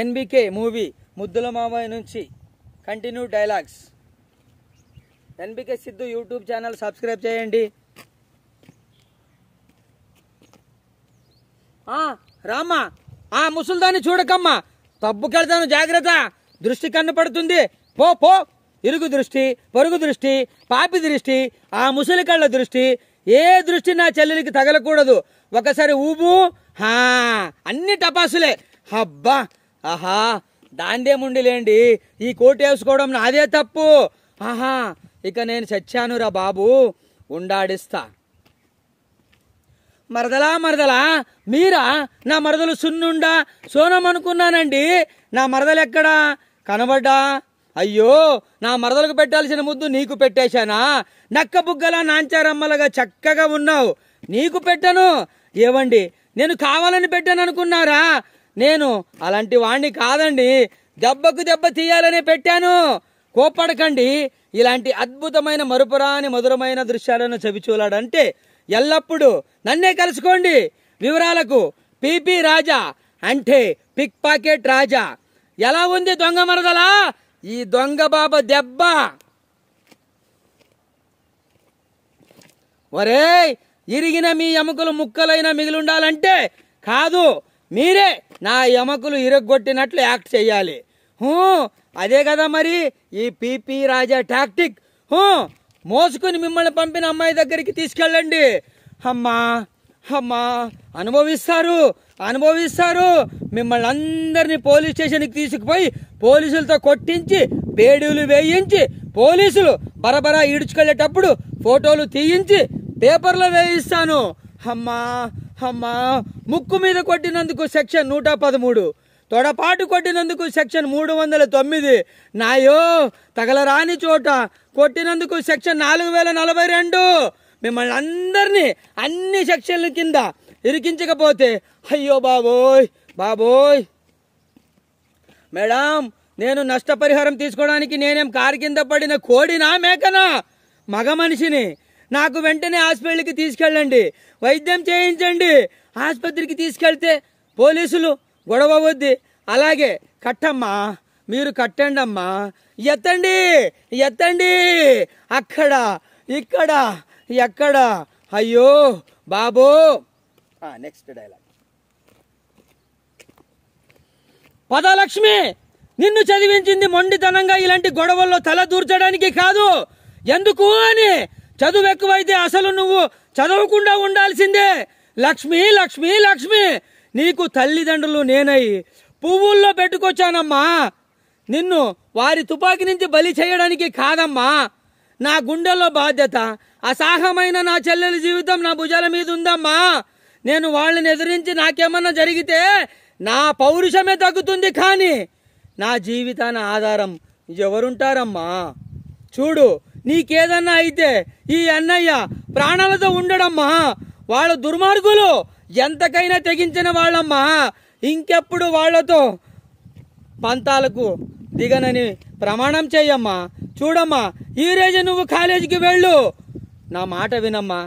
NBK movie Muddula Mamayya నుంచి continue dialogues NBK Siddhu YouTube channel subscribe చేయండి రామ్మా ఆ ముసల్దాన్ని చూడకమ్మా తప్పుకెళ్తాను జాగ్రత్త దృష్టి కన్ను పడుతుంది పో పో ఇరుగు దృష్టి పొరుగు దృష్టి పాపి దృష్టి ఆ ముసలి కళ్ళ దృష్టి ఏ దృష్టి నా చెల్లెలికి తగలకూడదు ఒకసారి ఊబు హా అన్ని టపాసులే హబ్బా ఆహా లేండి ఈ కోటు వేసుకోవడం నాదే తప్పు ఆహా ఇక నేను చచ్చానురా బాబు ఉండాడిస్తా మరదలా మరదలా మీరా నా మరదలు సున్నుండా సోనం అనుకున్నానండి నా మరదలు ఎక్కడా కనబడ్డా అయ్యో నా మరదలకు పెట్టాల్సిన ముద్దు నీకు పెట్టేశానా నక్క బుగ్గలా నాంచారమ్మలుగా చక్కగా ఉన్నావు నీకు పెట్టను ఏవండి నేను కావాలని పెట్టాను అనుకున్నారా నేను అలాంటి వాణ్ణి కాదండి దెబ్బకు దెబ్బ తీయాలని పెట్టాను కోపడకండి ఇలాంటి అద్భుతమైన మరుపురాని మధురమైన దృశ్యాలను చవిచూలాడంటే ఎల్లప్పుడూ నన్నే కలుసుకోండి వివరాలకు పిపి రాజా అంటే పిక్ పాకెట్ రాజా ఎలా ఉంది దొంగ మరదలా ఈ దొంగ బాబ దెబ్బ ఒరే ఇరిగిన మీ ఎముకలు ముక్కలైన ఉండాలంటే కాదు మీరే నా ఎమకులు ఇరగొట్టినట్లు యాక్ట్ చేయాలి హూ అదే కదా మరి ఈ పిపి రాజా టాక్టిక్ హూ మోసుకుని మిమ్మల్ని పంపిన అమ్మాయి దగ్గరికి తీసుకెళ్ళండి అమ్మా అమ్మా అనుభవిస్తారు అనుభవిస్తారు మిమ్మల్ని అందరినీ పోలీస్ స్టేషన్కి తీసుకుపోయి పోలీసులతో కొట్టించి పేడీలు వేయించి పోలీసులు బరబరా ఈడ్చుకెళ్ళేటప్పుడు ఫోటోలు తీయించి పేపర్లో వేయిస్తాను అమ్మా అమ్మా ముక్కు మీద కొట్టినందుకు సెక్షన్ నూట పదమూడు తొడపాటు కొట్టినందుకు సెక్షన్ మూడు వందల తొమ్మిది నాయో తగలరాని చోట కొట్టినందుకు సెక్షన్ నాలుగు వేల నలభై రెండు మిమ్మల్ని అందరినీ అన్ని సెక్షన్ల కింద ఇరికించకపోతే అయ్యో బాబోయ్ బాబోయ్ మేడం నేను నష్టపరిహారం తీసుకోవడానికి నేనేం కారు కింద పడిన కోడినా మేకనా మగ మనిషిని నాకు వెంటనే హాస్పిటల్కి తీసుకెళ్ళండి వైద్యం చేయించండి ఆసుపత్రికి తీసుకెళ్తే పోలీసులు గొడవ వద్ది అలాగే కట్టమ్మా మీరు కట్టండి అమ్మా ఎత్తండి ఎత్తండి అక్కడ ఇక్కడ ఎక్కడ అయ్యో బాబో నెక్స్ట్ డైలాగ్ పదలక్ష్మి నిన్ను చదివించింది మొండితనంగా ఇలాంటి గొడవల్లో తల దూర్చడానికి కాదు ఎందుకు అని చదువు ఎక్కువైతే అసలు నువ్వు చదవకుండా ఉండాల్సిందే లక్ష్మి లక్ష్మి లక్ష్మి నీకు తల్లిదండ్రులు నేనై పువ్వుల్లో పెట్టుకొచ్చానమ్మా నిన్ను వారి తుపాకి నుంచి బలి చేయడానికి కాదమ్మా నా గుండెల్లో బాధ్యత అసాహమైన నా చెల్లెల జీవితం నా భుజాల మీద ఉందమ్మా నేను వాళ్ళని ఎదిరించి నాకేమన్నా జరిగితే నా పౌరుషమే తగ్గుతుంది కానీ నా జీవితాన ఆధారం ఎవరుంటారమ్మా చూడు నీకేదన్నా అయితే ఈ అన్నయ్య ప్రాణాలతో ఉండడమ్మా వాళ్ళ దుర్మార్గులు ఎంతకైనా తెగించిన వాళ్ళమ్మా ఇంకెప్పుడు వాళ్లతో పంతాలకు దిగనని ప్రమాణం చేయమ్మా చూడమ్మా ఈ రోజు నువ్వు కాలేజీకి వెళ్ళు నా మాట వినమ్మా